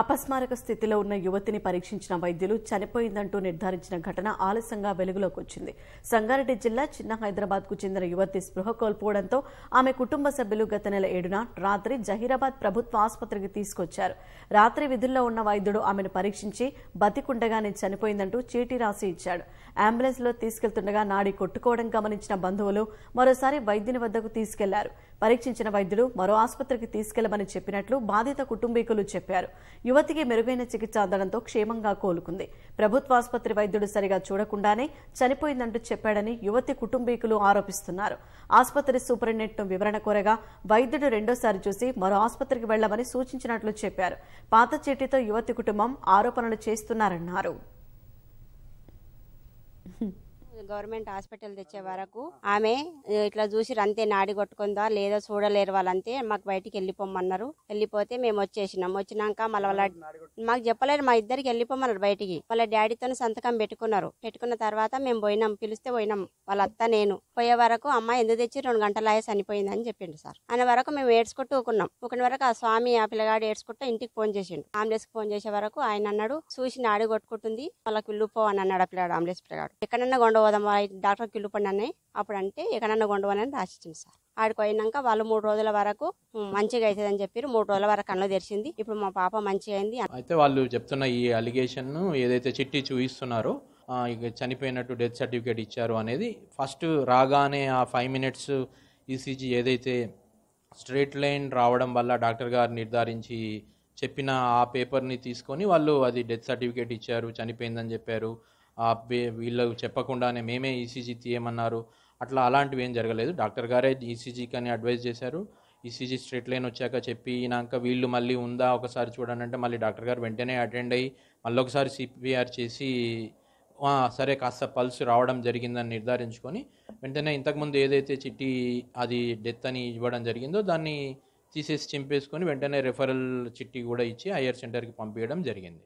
అపస్మారక స్థితిలో ఉన్న యువతిని పరీక్షించిన వైద్యులు చనిపోయిందంటూ నిర్ధారించిన ఘటన ఆలస్యంగా వెలుగులోకి వచ్చింది సంగారెడ్డి జిల్లా చిన్న హైదరాబాద్కు చెందిన యువతి స్పృహ కోల్పోవడంతో ఆమె కుటుంబ సభ్యులు గత నెల ఏడున రాత్రి జహీరాబాద్ ప్రభుత్వ ఆసుపత్రికి తీసుకొచ్చారు రాత్రి విధుల్లో ఉన్న వైద్యుడు ఆమెను పరీక్షించి బతికుండగానే చనిపోయిందంటూ చీటీ రాసి ఇచ్చాడు లో తీసుకెళ్తుండగా నాడి కొట్టుకోవడం గమనించిన బంధువులు మరోసారి వైద్యుని వద్దకు తీసుకెళ్లారు పరీక్షించిన వైద్యులు మరో ఆసుపత్రికి తీసుకెళ్లమని చెప్పినట్లు బాధిత కుటుంబీకులు చెప్పారు యువతికి మెరుగైన చికిత్స అందడంతో క్షేమంగా కోలుకుంది ప్రభుత్వాసుపత్రి వైద్యుడు సరిగా చూడకుండానే చనిపోయిందంటూ చెప్పాడని యువతి కుటుంబీకులు ఆరోపిస్తున్నారు ఆసుపత్రి సూపరింటెండెంట్ ను వివరణ కోరగా వైద్యుడు రెండోసారి చూసి మరో ఆసుపత్రికి వెళ్లమని సూచించినట్లు చెప్పారు పాత చీటితో యువతి కుటుంబం ఆరోపణలు చేస్తున్నారన్నారు గవర్నమెంట్ హాస్పిటల్ తెచ్చే వరకు ఆమె ఇట్లా చూసి అంతే నాడి కొట్టుకుందా లేదా చూడలేరు వాళ్ళంతే మాకు బయటికి వెళ్ళిపోమన్నారు వెళ్ళిపోతే మేము వచ్చేసినాం వచ్చినాక మళ్ళీ వాళ్ళ మాకు చెప్పలేరు మా ఇద్దరికి వెళ్ళిపోమన్నారు బయటికి వాళ్ళ డాడీతో సంతకం పెట్టుకున్నారు పెట్టుకున్న తర్వాత మేము పోయినాం పిలిస్తే పోయినాం వాళ్ళ నేను పోయే వరకు అమ్మ ఎందుకు తెచ్చి రెండు గంటల అయ్యే చనిపోయింది అని చెప్పిండు సార్ అనే వరకు మేము ఏడ్చుకుంటూ ఊకున్నాం ఒక వరకు ఆ స్వామి ఆ పిల్లగాడు ఏడ్చుకుంటూ ఇంటికి ఫోన్ చేసిండు ఆంబులెన్స్ ఫోన్ చేసే వరకు ఆయన అన్నాడు చూసి నాడి కొట్టుకుంటుంది వాళ్ళకి వెళ్ళిపో అని అన్నాడు ఆ పిల్లగాడు ఆంబులెన్స్ పిల్లగాడు ఎక్కడన్నా గొండ మా డాక్టర్కి పిలుపండి అప్పుడు అంటే ఎక్కడన్నా కొండవనని రాసిచ్చింది సార్ ఆడికి పోయినాక వాళ్ళు మూడు రోజుల వరకు మంచిగా అవుతుంది అని చెప్పారు మూడు రోజుల వరకు కళ్ళు తెరిచింది ఇప్పుడు మా పాప మంచిగా అయింది అయితే వాళ్ళు చెప్తున్న ఈ అలిగేషన్ ఏదైతే చిట్టి చూపిస్తున్నారో ఇక చనిపోయినట్టు డెత్ సర్టిఫికేట్ ఇచ్చారు అనేది ఫస్ట్ రాగానే ఆ ఫైవ్ మినిట్స్ ఈసీజీ ఏదైతే స్ట్రేట్ లైన్ రావడం వల్ల డాక్టర్ గారు నిర్ధారించి చెప్పిన ఆ పేపర్ని తీసుకొని వాళ్ళు అది డెత్ సర్టిఫికేట్ ఇచ్చారు చనిపోయిందని చెప్పారు వీళ్ళు చెప్పకుండానే మేమే ఈసీజీ e తీయమన్నారు అట్లా అలాంటివి ఏం జరగలేదు డాక్టర్ గారే ఈసీజీకి e అని అడ్వైజ్ చేశారు ఈసీజీ e స్ట్రెయిట్ లైన్ వచ్చాక చెప్పినాక వీళ్ళు మళ్ళీ ఉందా ఒకసారి చూడండి అంటే మళ్ళీ డాక్టర్ గారు వెంటనే అటెండ్ అయ్యి మళ్ళీ ఒకసారి సిపిఆర్ చేసి సరే కాస్త పల్స్ రావడం జరిగిందని నిర్ధారించుకొని వెంటనే ఇంతకుముందు ఏదైతే చిట్టి అది డెత్ అని ఇవ్వడం జరిగిందో దాన్ని తీసేసి చింపేసుకొని వెంటనే రెఫరల్ చిట్టి కూడా ఇచ్చి హయ్యర్ సెంటర్కి పంపించడం జరిగింది